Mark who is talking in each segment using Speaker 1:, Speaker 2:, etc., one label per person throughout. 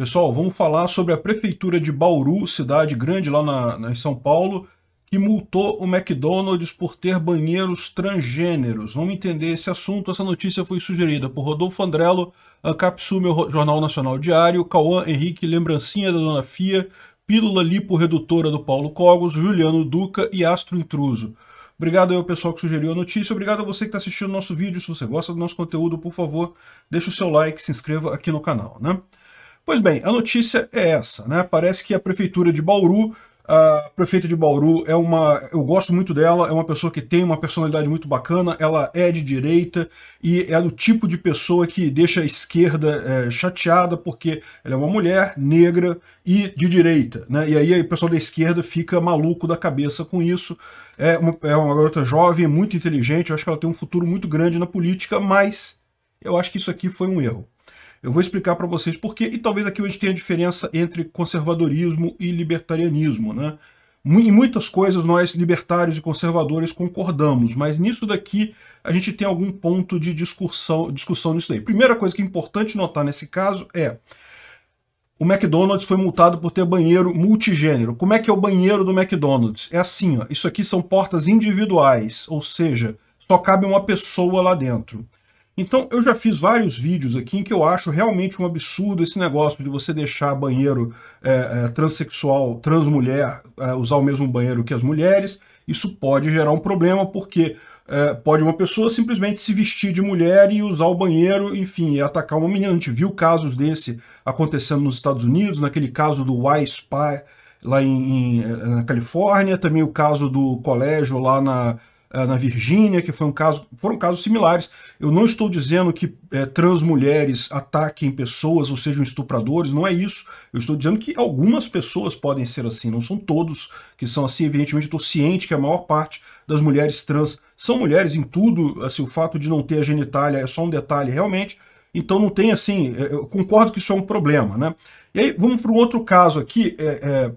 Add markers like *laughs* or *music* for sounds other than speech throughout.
Speaker 1: Pessoal, vamos falar sobre a Prefeitura de Bauru, cidade grande lá na, na, em São Paulo, que multou o McDonald's por ter banheiros transgêneros. Vamos entender esse assunto. Essa notícia foi sugerida por Rodolfo Andrello, Ancapsu, meu Jornal Nacional Diário, Cauã Henrique, Lembrancinha da Dona Fia, Pílula Lipo Redutora do Paulo Cogos, Juliano Duca e Astro Intruso. Obrigado aí ao pessoal que sugeriu a notícia, obrigado a você que está assistindo o nosso vídeo. Se você gosta do nosso conteúdo, por favor, deixe o seu like, se inscreva aqui no canal, né? Pois bem, a notícia é essa, né? Parece que a prefeitura de Bauru a prefeita de Bauru é uma. Eu gosto muito dela, é uma pessoa que tem uma personalidade muito bacana, ela é de direita e é do tipo de pessoa que deixa a esquerda é, chateada porque ela é uma mulher negra e de direita. Né? E aí o pessoal da esquerda fica maluco da cabeça com isso. É uma, é uma garota jovem, muito inteligente, eu acho que ela tem um futuro muito grande na política, mas eu acho que isso aqui foi um erro. Eu vou explicar para vocês por quê, e talvez aqui a gente tenha a diferença entre conservadorismo e libertarianismo. Né? Em muitas coisas nós, libertários e conservadores, concordamos, mas nisso daqui a gente tem algum ponto de discussão, discussão nisso daí. Primeira coisa que é importante notar nesse caso é o McDonald's foi multado por ter banheiro multigênero. Como é que é o banheiro do McDonald's? É assim, ó, isso aqui são portas individuais, ou seja, só cabe uma pessoa lá dentro. Então, eu já fiz vários vídeos aqui em que eu acho realmente um absurdo esse negócio de você deixar banheiro é, é, transexual, transmulher, é, usar o mesmo banheiro que as mulheres. Isso pode gerar um problema, porque é, pode uma pessoa simplesmente se vestir de mulher e usar o banheiro, enfim, e atacar uma menina. A gente viu casos desse acontecendo nos Estados Unidos, naquele caso do Y Spy lá em, em, é, na Califórnia, também o caso do colégio lá na, ah, na Virgínia, que foi um caso, foram casos similares. Eu não estou dizendo que é, eh, trans mulheres ataquem pessoas ou sejam estupradores, não é isso. Eu estou dizendo que algumas pessoas podem ser assim, não são todos que são assim. Evidentemente, estou ciente que a maior parte das mulheres trans são mulheres em tudo, assim, o fato de não ter a genitália é só um detalhe realmente. Então não tem assim, eh, eu concordo que isso é um problema, né? E aí vamos para um outro caso aqui, é, é,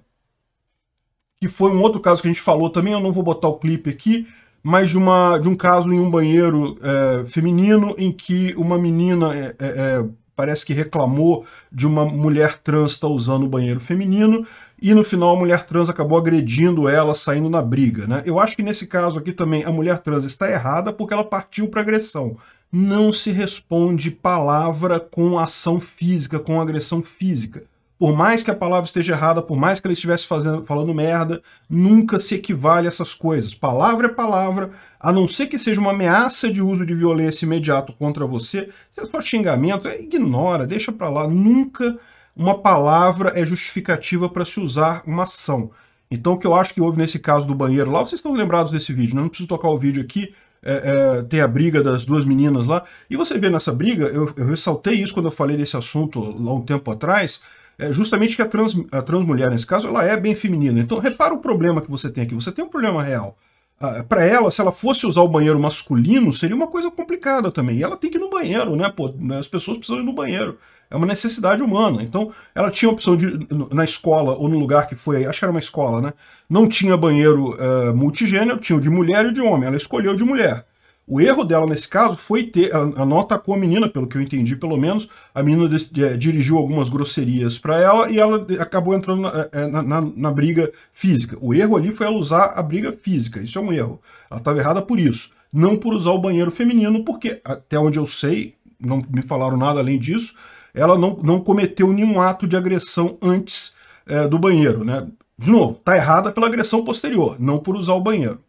Speaker 1: que foi um outro caso que a gente falou também, eu não vou botar o clipe aqui, mas de, uma, de um caso em um banheiro é, feminino em que uma menina é, é, é parece que reclamou de uma mulher trans estar tá usando o banheiro feminino e no final a mulher trans acabou agredindo ela, saindo na briga. Né? Eu acho que nesse caso aqui também a mulher trans está errada porque ela partiu para agressão. Não se responde palavra com ação física, com agressão física por mais que a palavra esteja errada, por mais que ele estivesse fazendo, falando merda, nunca se equivale a essas coisas. Palavra é palavra, a não ser que seja uma ameaça de uso de violência imediato contra você, se é só xingamento, é, ignora, deixa para lá. Nunca uma palavra é justificativa para se usar uma ação. Então, o que eu acho que houve nesse caso do banheiro lá, vocês estão lembrados desse vídeo, né? não preciso tocar o vídeo aqui, é, é, tem a briga das duas meninas lá. E você vê nessa briga, eu, eu ressaltei isso quando eu falei desse assunto lá um tempo atrás, é justamente que a trans, a trans mulher, nesse caso, ela é bem feminina. Então, repara o problema que você tem aqui. Você tem um problema real. Ah, para ela, se ela fosse usar o banheiro masculino, seria uma coisa complicada também. E ela tem que ir no banheiro, né? Pô, né, as pessoas precisam ir no banheiro. É uma necessidade humana. Então, ela tinha a opção de, na escola ou no lugar que foi, acho que era uma escola, né? Não tinha banheiro uh, multigênero, tinha o de mulher e o de homem. Ela escolheu o de mulher. O erro dela nesse caso foi ter. A, a nota com a menina, pelo que eu entendi, pelo menos. A menina des, é, dirigiu algumas grosserias para ela e ela acabou entrando na, é, na, na, na, briga física. O erro ali foi ela usar a briga física. Isso é um erro. Ela estava errada por isso. Não por usar o banheiro feminino, porque, até onde eu sei, não me falaram nada além disso, ela não, não cometeu nenhum ato de agressão antes é, do banheiro. Né? De novo, está errada pela agressão posterior, não por usar o banheiro.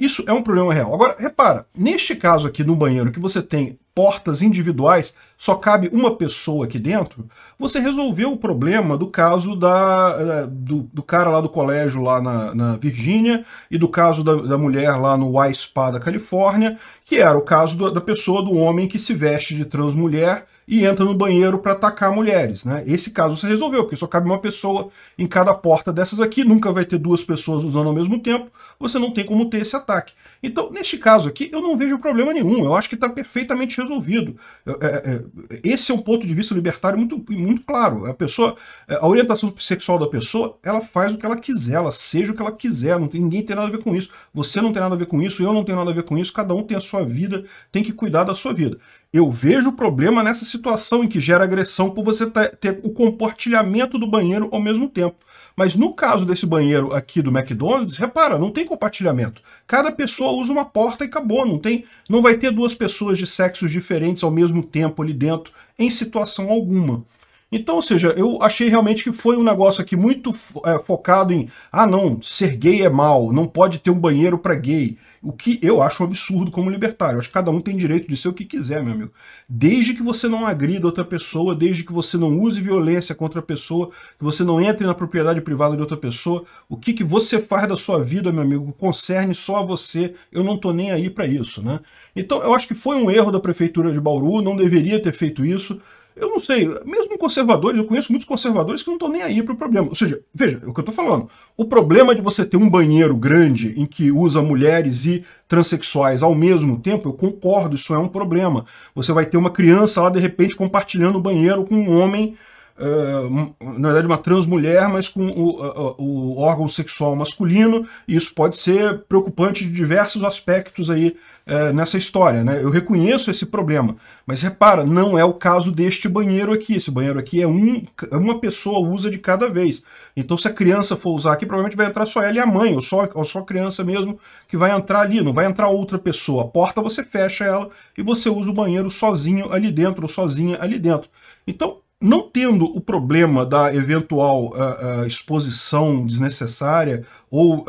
Speaker 1: Isso é um problema real. Agora, repara, neste caso aqui no banheiro que você tem portas individuais, só cabe uma pessoa aqui dentro, você resolveu o problema do caso da, eh, do, do cara lá do colégio lá na, na Virgínia e do caso da, da, mulher lá no Y Spa da Califórnia, que era o caso do, da pessoa, do homem que se veste de transmulher e entra no banheiro para atacar mulheres. Né? Esse caso você resolveu, porque só cabe uma pessoa em cada porta dessas aqui, nunca vai ter duas pessoas usando ao mesmo tempo, você não tem como ter esse ataque. Então, neste caso aqui, eu não vejo problema nenhum, eu acho que está perfeitamente resolvido. É, é, esse é um ponto de vista libertário muito, muito claro. A pessoa, é, a orientação sexual da pessoa, ela faz o que ela quiser, ela seja o que ela quiser, não tem, ninguém tem nada a ver com isso. Você não tem nada a ver com isso, eu não tenho nada a ver com isso, cada um tem a sua vida, tem que cuidar da sua vida. Eu vejo o problema nessa situação em que gera agressão por você tá, ter o compartilhamento do banheiro ao mesmo tempo. Mas no caso desse banheiro aqui do McDonald's, repara, não tem compartilhamento. Cada pessoa usa uma porta e acabou. Não, tem, não vai ter duas pessoas de sexos diferentes ao mesmo tempo ali dentro, em situação alguma. Então, ou seja, eu achei realmente que foi um negócio aqui muito é, focado em ah não, ser gay é mal, não pode ter um banheiro para gay. O que eu acho um absurdo como libertário. Eu acho que cada um tem direito de ser o que quiser, meu amigo. Desde que você não agrida outra pessoa, desde que você não use violência contra a pessoa, que você não entre na propriedade privada de outra pessoa, o que, que você faz da sua vida, meu amigo, concerne só a você. Eu não tô nem aí para isso, né? Então eu acho que foi um erro da prefeitura de Bauru, não deveria ter feito isso eu não sei, mesmo conservadores, eu conheço muitos conservadores que não estão nem aí para o problema. Ou seja, veja é o que eu estou falando. O problema de você ter um banheiro grande em que usa mulheres e transexuais ao mesmo tempo, eu concordo, isso é um problema. Você vai ter uma criança lá, de repente, compartilhando o banheiro com um homem, uh, na verdade, uma transmulher, mas com o, uh, o órgão sexual masculino, e isso pode ser preocupante de diversos aspectos aí é, nessa história, né? Eu reconheço esse problema, mas repara, não é o caso deste banheiro aqui. Esse banheiro aqui é um, uma pessoa usa de cada vez. Então, se a criança for usar aqui, provavelmente vai entrar só ela e a mãe, ou só, ou só a criança mesmo que vai entrar ali, não vai entrar outra pessoa. A porta você fecha ela e você usa o banheiro sozinho ali dentro, ou sozinha ali dentro. Então, não tendo o problema da eventual uh, uh, exposição desnecessária ou uh,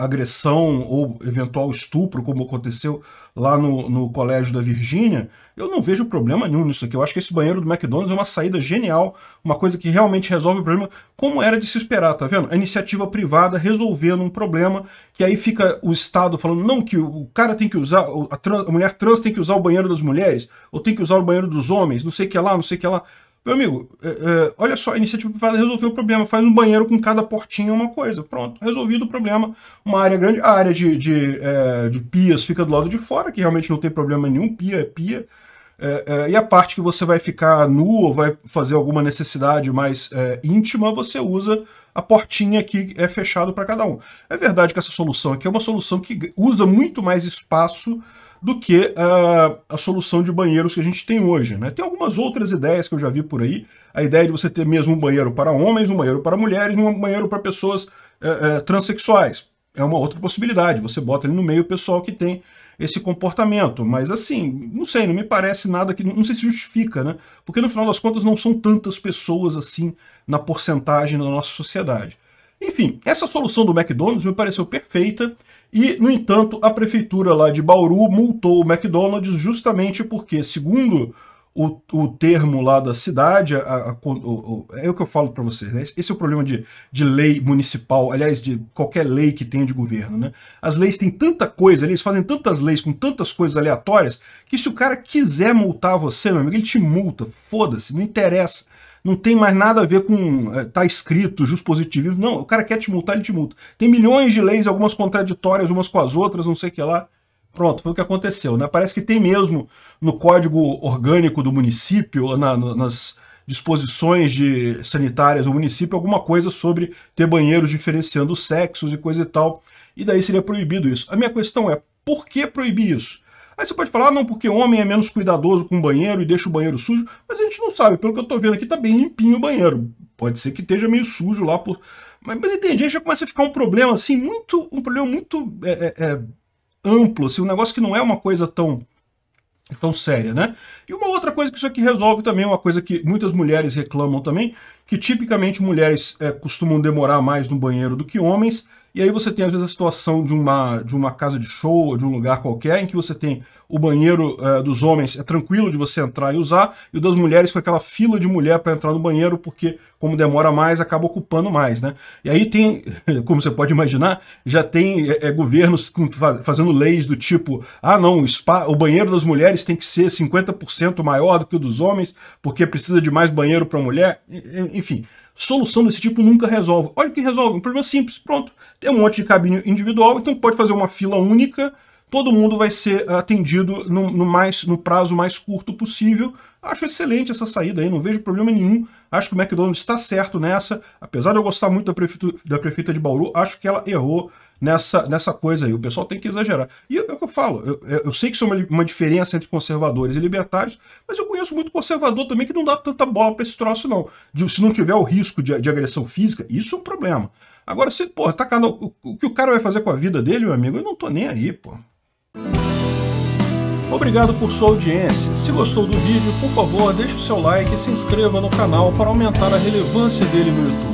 Speaker 1: agressão ou eventual estupro, como aconteceu lá no, no colégio da Virgínia, eu não vejo problema nenhum nisso aqui. Eu acho que esse banheiro do McDonald's é uma saída genial, uma coisa que realmente resolve o problema, como era de se esperar, tá vendo? A iniciativa privada resolvendo um problema, que aí fica o Estado falando, não, que o cara tem que usar, a, trans, a mulher trans tem que usar o banheiro das mulheres, ou tem que usar o banheiro dos homens, não sei o que lá, não sei o que lá. Meu amigo, é, é, olha só, a iniciativa privada resolveu o problema, faz um banheiro com cada portinha uma coisa. Pronto, resolvido o problema. Uma área grande, a área de, de, é, de pias fica do lado de fora, que realmente não tem problema nenhum, pia é pia. É, é, e a parte que você vai ficar nu ou vai fazer alguma necessidade mais é, íntima, você usa a portinha que é fechado para cada um. É verdade que essa solução aqui é uma solução que usa muito mais espaço do que uh, a solução de banheiros que a gente tem hoje. Né? Tem algumas outras ideias que eu já vi por aí. A ideia de você ter mesmo um banheiro para homens, um banheiro para mulheres, um banheiro para pessoas uh, uh, transexuais. É uma outra possibilidade. Você bota ali no meio o pessoal que tem esse comportamento. Mas assim, não sei, não me parece nada que. Não sei se justifica, né? Porque no final das contas não são tantas pessoas assim na porcentagem da nossa sociedade. Enfim, essa solução do McDonald's me pareceu perfeita e, no entanto, a prefeitura lá de Bauru multou o McDonald's justamente porque, segundo o, o termo lá da cidade, a, a, o, o, é o que eu falo para vocês, né? Esse é o problema de, de lei municipal, aliás, de qualquer lei que tenha de governo, né? As leis têm tanta coisa, eles fazem tantas leis com tantas coisas aleatórias, que se o cara quiser multar você, meu amigo, ele te multa, foda-se, não interessa não tem mais nada a ver com é, tá escrito, positivismo. Não, o cara quer te multar, ele te multa. Tem milhões de leis, algumas contraditórias umas com as outras, não sei o que lá. Pronto, foi o que aconteceu. Né? Parece que tem mesmo no código orgânico do município, na, nas disposições de sanitárias do município, alguma coisa sobre ter banheiros diferenciando sexos e coisa e tal. E daí seria proibido isso. A minha questão é, por que proibir isso? Aí você pode falar, ah, não, porque homem é menos cuidadoso com o banheiro e deixa o banheiro sujo, mas a gente não sabe, pelo que eu tô vendo aqui tá bem limpinho o banheiro. Pode ser que esteja meio sujo lá por... Mas, mas entendi, aí já começa a ficar um problema assim, muito um problema muito é, é, é amplo, assim, um negócio que não é uma coisa tão tão séria, né? E uma outra coisa que isso aqui resolve também, uma coisa que muitas mulheres reclamam também, que tipicamente mulheres é, costumam demorar mais no banheiro do que homens, e aí você tem, às vezes, a situação de uma, de uma casa de show ou de um lugar qualquer em que você tem o banheiro eh, dos homens é tranquilo de você entrar e usar, e o das mulheres com aquela fila de mulher para entrar no banheiro, porque como demora mais, acaba ocupando mais, né? E aí tem, *laughs* como você pode imaginar, já tem é, governos fazendo leis do tipo, ah não, o, spa, o banheiro das mulheres tem que ser 50% maior do que o dos homens, porque precisa de mais banheiro para mulher, enfim solução desse tipo nunca resolve. Olha o que resolve, um problema simples, pronto. Tem um monte de cabine individual, então pode fazer uma fila única, todo mundo vai ser eh, atendido no, no, mais, no prazo mais curto possível. Acho excelente essa saída aí, não vejo problema nenhum. Acho que o McDonald's está certo nessa, apesar de eu gostar muito da prefeita, da prefeita de Bauru, acho que ela errou nessa, nessa coisa aí. O pessoal tem que exagerar. E é o que eu falo, eu, eu sei que isso é uma, uma, diferença entre conservadores e libertários, mas eu conheço muito conservador também que não dá tanta bola para esse troço, não. De, se não tiver o risco de, de, agressão física, isso é um problema. Agora, se, pô, tá, o, o que o cara vai fazer com a vida dele, meu amigo, eu não tô nem aí, pô. Obrigado por sua audiência. Se gostou do vídeo, por favor, deixe o seu like e se inscreva no canal para aumentar a relevância dele no YouTube.